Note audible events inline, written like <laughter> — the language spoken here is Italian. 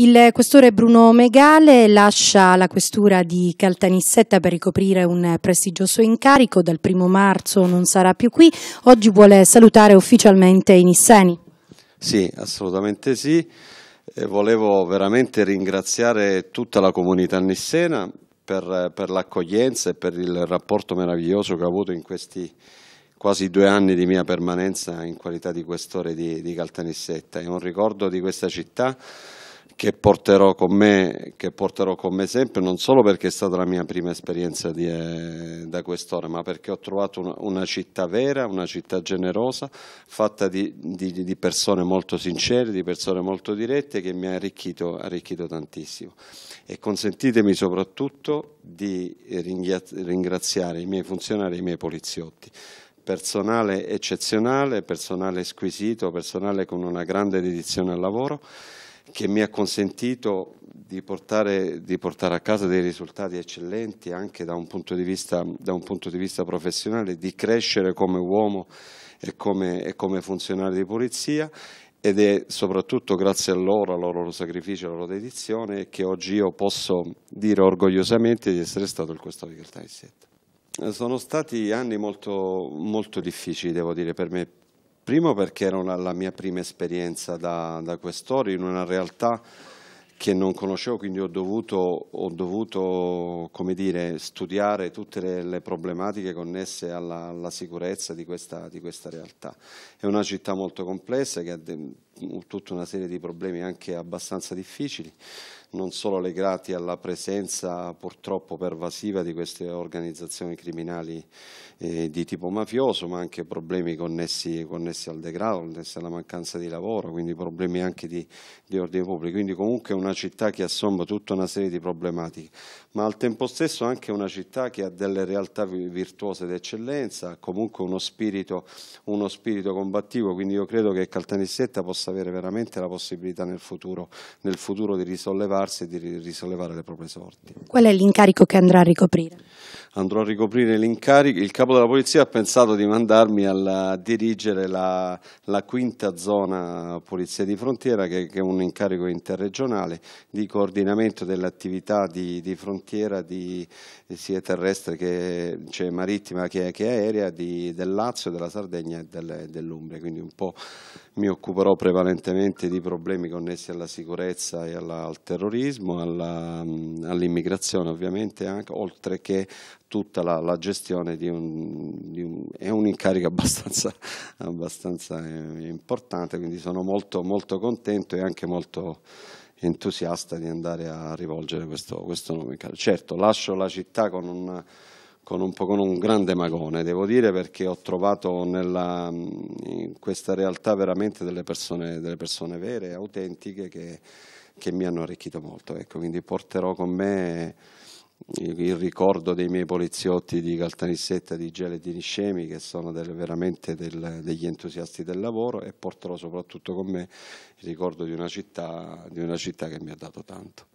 Il questore Bruno Megale lascia la questura di Caltanissetta per ricoprire un prestigioso incarico. Dal primo marzo non sarà più qui. Oggi vuole salutare ufficialmente i Nisseni. Sì, assolutamente sì. E volevo veramente ringraziare tutta la comunità nissena per, per l'accoglienza e per il rapporto meraviglioso che ho avuto in questi quasi due anni di mia permanenza in qualità di questore di, di Caltanissetta. È un ricordo di questa città che porterò, me, che porterò con me, sempre, non solo perché è stata la mia prima esperienza di, eh, da quest'ora, ma perché ho trovato una, una, città vera, una città generosa, fatta di, di, di, persone molto sincere, di persone molto dirette, che mi ha arricchito, arricchito tantissimo. E consentitemi soprattutto di ringraziare i miei funzionari e i miei poliziotti personale eccezionale, personale squisito, personale con una grande dedizione al lavoro che mi ha consentito di portare, di portare, a casa dei risultati eccellenti anche da un, vista, da un punto di vista, professionale, di crescere come uomo e come, e come funzionario di polizia ed è soprattutto grazie a loro, al loro sacrificio, alla loro dedizione che oggi io posso dire orgogliosamente di essere stato il custode del Taiset. Sono stati anni molto, molto difficili, devo dire, per me Primo perché era una, la mia prima esperienza da, da questore in una realtà che non conoscevo, quindi ho dovuto, ho dovuto dire, studiare tutte le, le, problematiche connesse alla, alla sicurezza di questa, di questa, realtà. È una città molto complessa che tutta una serie di problemi anche abbastanza difficili, non solo legati alla presenza purtroppo pervasiva di queste organizzazioni criminali eh, di tipo mafioso, ma anche problemi connessi, connessi, al degrado, connessi alla mancanza di lavoro, quindi problemi anche di, di ordine pubblico. Quindi comunque è una città che assomma tutta una serie di problematiche, ma al tempo stesso anche una città che ha delle realtà virtuose d'eccellenza, comunque uno spirito, uno spirito combattivo, quindi io credo che Caltanissetta possa avere veramente la possibilità nel futuro, nel futuro di risollevarsi e di risollevare le proprie sorti. Qual è l'incarico che andrà a ricoprire? andrò a ricoprire l'incarico, il capo della polizia ha pensato di mandarmi a dirigere la, la, quinta zona polizia di frontiera, che, che, è un incarico interregionale di coordinamento dell'attività di, di, frontiera di, sia terrestre che cioè marittima che, che aerea di, del Lazio, della Sardegna e del, dell'Umbria, quindi un po' mi occuperò prevalentemente di problemi connessi alla sicurezza e alla, al terrorismo, all'immigrazione all ovviamente anche, oltre che tutta la, la gestione di un, di un, è un incarico <laughs> abbastanza, abbastanza eh, importante, quindi sono molto, molto contento e anche molto entusiasta di andare a rivolgere questo, questo nome. Certo, lascio la città con un, con un, con un grande magone, devo dire, perché ho trovato nella, in questa realtà veramente delle persone, delle persone vere, autentiche, che, che mi hanno arricchito molto. Ecco, quindi porterò con me il ricordo dei miei poliziotti di Caltanissetta, di Gela e di Niscemi, che sono delle, veramente del, degli entusiasti del lavoro e porterò soprattutto con me il ricordo di una città, di una città che mi ha dato tanto.